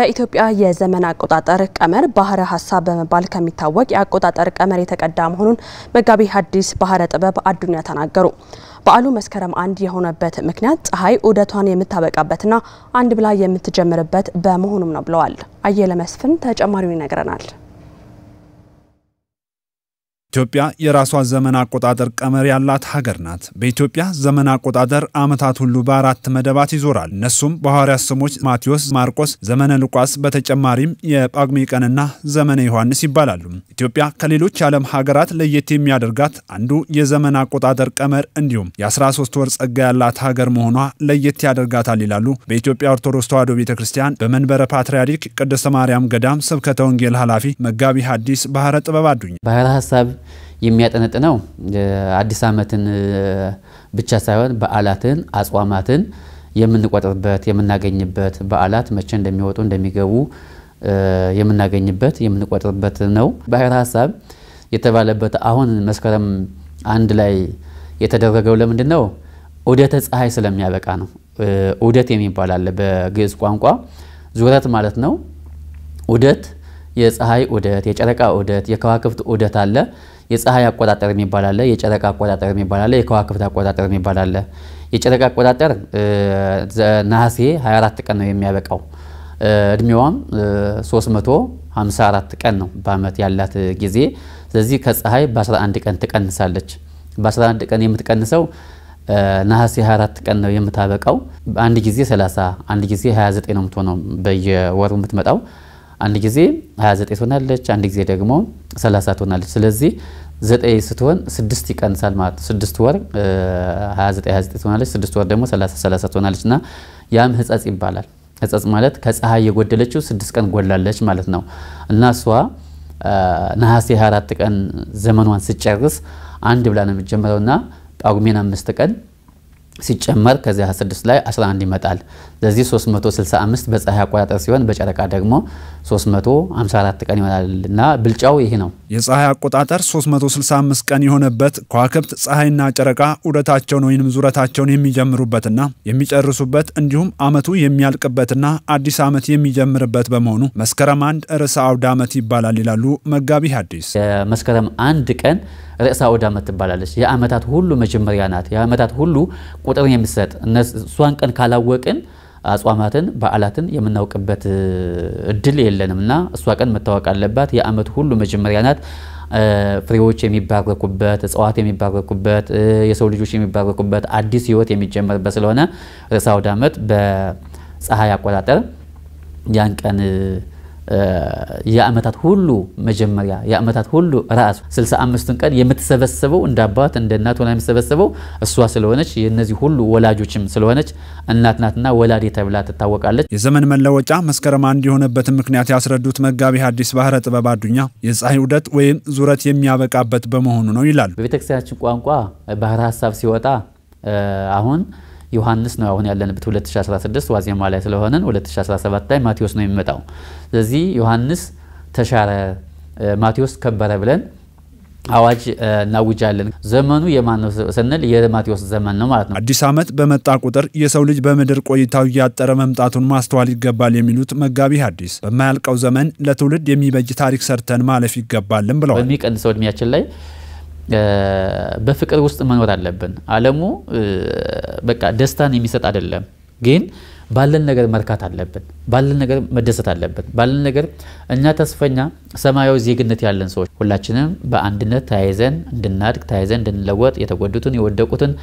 የኢትዮጵያ የዘመን አቆጣጠር ቀመር ባህረ ሀሳብ በመባል ከሚታወቅ የአቆጣጠር ቀመር የተቀዳ መሆኑን መጋቢ ሐዲስ ባህረ ጥበብ አዱኛ ተናገሩ። በዓሉ መስከረም አንድ የሆነበት ምክንያት ፀሐይ ዑደቷን የምታበቃበትና አንድ ብላ የምትጀምርበት በመሆኑም ነው ብለዋል። አየለ መስፍን ተጨማሪውን ይነግረናል። ኢትዮጵያ የራሷ ዘመን አቆጣጠር ቀመር ያላት ሀገር ናት። በኢትዮጵያ ዘመን አቆጣጠር ዓመታት ሁሉ በአራት መደባት ይዞራል። እነሱም በሐዋርያት ስሞች ማቴዎስ፣ ማርቆስ፣ ዘመነ ሉቃስ፣ በተጨማሪም የጳጉሜ ቀንና ዘመነ ዮሐንስ ይባላሉ። ኢትዮጵያ ከሌሎች የዓለም ሀገራት ለየት የሚያደርጋት አንዱ የዘመን አቆጣጠር ቀመር እንዲሁም የ13 ወር ጸጋ ያላት ሀገር መሆኗ ለየት ያደርጋታል ይላሉ በኢትዮጵያ ኦርቶዶክስ ተዋሕዶ ቤተ ክርስቲያን በመንበረ ፓትርያርክ ቅድስተ ማርያም ገዳም ስብከተ ወንጌል ኃላፊ መጋቢ ሐዲስ ባህረ ጥበብ አዱኝ ባህረ ሀሳብ የሚያጠነጥነው አዲስ ዓመትን ብቻ ሳይሆን በዓላትን፣ አጽዋማትን የምንቆጥርበት የምናገኝበት በዓላት መቼ እንደሚወጡ እንደሚገቡ የምናገኝበት የምንቆጥርበት ነው። ባሕረ ሐሳብ የተባለበት አሁን መስከረም አንድ ላይ የተደረገው ለምንድን ነው? ዑደተ ፀሐይ ስለሚያበቃ ነው። ዑደት የሚባል አለ በግዕዝ ቋንቋ ዙረት ማለት ነው። ዑደት የፀሐይ ዑደት፣ የጨረቃ ዑደት፣ የከዋክብት ዑደት አለ። የፀሐይ አቆጣጠር የሚባል አለ። የጨረቃ አቆጣጠር የሚባል አለ። የከዋክብት አቆጣጠር የሚባል አለ። የጨረቃ አቆጣጠር ነሐሴ 24 ቀን ነው የሚያበቃው። እድሜዋም 354 ቀን ነው በአመት ያላት ጊዜ። ስለዚህ ከፀሐይ በ11 ቀን ትቀንሳለች። በ11 ቀን የምትቀንሰው ነሐሴ 24 ቀን ነው የምታበቃው። አንድ ጊዜ 30 አንድ ጊዜ 29 ነው የምትሆነው በየወሩ የምትመጣው አንድ ጊዜ 29 ትሆናለች፣ አንድ ጊዜ ደግሞ 30 ትሆናለች። ስለዚህ 9 ስትሆን 6 ይቀንሳል ማለት ነው። ስድስት ወር 29 29 ትሆናለች፣ 6 ወር ደግሞ 30 30 ትሆናለች እና ያም ህጸጽ ይባላል። ህጸጽ ማለት ከፀሐይ የጎደለችው 6 ቀን ጎላለች ማለት ነው እና እሷ ነሐሴ 24 ቀን ዘመኗን ስጨርስ አንድ ብላ ነው የምትጀምረው እና ጳጉሜን አምስት ቀን ሲጨመር ከዚህ 26 ላይ 11 ይመጣል። ለዚህ 365 በፀሐይ አቆጣጠር ሲሆን በጨረቃ ደግሞ 354 ቀን ይሆናል እና ብልጫው ይህ ነው። የፀሐይ አቆጣጠር 365 ቀን የሆነበት ከዋክብት ፀሐይና ጨረቃ ዑደታቸውን ወይም ዙረታቸውን የሚጀምሩበትና የሚጨርሱበት እንዲሁም አመቱ የሚያልቅበትና አዲስ አመት የሚጀምርበት በመሆኑ መስከረም አንድ ርዕሰ አውደ ዓመት ይባላል ይላሉ መጋቢ ሐዲስ መስከረም አንድ ቀን ርዕሳ አመት ትባላለች። የአመታት ሁሉ መጀመሪያ ናት። የአመታት ሁሉ ቁጥርን የምትሰጥ እሷን ቀን ካላወቅን አጽዋማትን በዓላትን የምናውቅበት እድል የለንም እና እሷ ቀን መታወቅ አለባት። የአመት ሁሉ መጀመሪያ ናት። ፍሬዎች የሚባረኩበት፣ እጽዋት የሚባረኩበት፣ የሰው ልጆች የሚባረኩበት አዲስ ህይወት የሚጀመርበት ስለሆነ ርዕሰ አውደ ዓመት በፀሐይ አቆጣጠር ያን ቀን የአመታት ሁሉ መጀመሪያ የአመታት ሁሉ ራስ 65ቱን ቀን የምትሰበሰበው እንደ አባት እንደ እናት ሆና የምትሰበስበው እሷ ስለሆነች የእነዚህ ሁሉ ወላጆችም ስለሆነች እናት ናትና ወላዴ ተብላ ትታወቃለች። የዘመን መለወጫ መስከረም አንድ የሆነበትን ምክንያት ያስረዱት መጋቢ ሐዲስ ባህረ ጥበብ አዱኛ የፀሐይ ውደት ወይም ዙረት የሚያበቃበት በመሆኑ ነው ይላሉ። በቤተክርስቲያናችን ቋንቋ ባህረ ሀሳብ ሲወጣ አሁን ዮሐንስ ነው አሁን ያለንበት 2016 ዋዜማ ላይ ስለሆነን 2017 ላይ ማቴዎስ ነው የሚመጣው። ስለዚህ ዮሐንስ ተሻረ፣ ማቴዎስ ከበረ ብለን አዋጅ እናውጃለን። ዘመኑ የማን ነው ስንል የማቴዎስ ዘመን ነው ማለት ነው። አዲስ ዓመት በመጣ ቁጥር የሰው ልጅ በምድር ቆይታው እያጠረ መምጣቱን ማስተዋል ይገባል የሚሉት መጋቢ ሐዲስ በማያልቀው ዘመን ለትውልድ የሚበጅ ታሪክ ሰርተን ማለፍ ይገባልን ብለዋል። በሚቀንሰው እድሜያችን ላይ በፍቅር ውስጥ መኖር አለብን። አለሙ በቃ ደስታን የሚሰጥ አይደለም፣ ግን ባለን ነገር መርካት አለብን። ባለን ነገር መደሰት አለብን። ባለን ነገር እኛ ተስፈኛ ሰማያዊ ዜግነት ያለን ሰዎች ሁላችንም በአንድነት ተያይዘን እንድናድግ ተያይዘን እንድንለወጥ የተጎዱትን የወደቁትን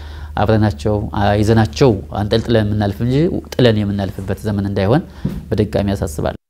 አብረናቸው ይዘናቸው አንጠልጥለን የምናልፍ እንጂ ጥለን የምናልፍበት ዘመን እንዳይሆን በድጋሚ ያሳስባል።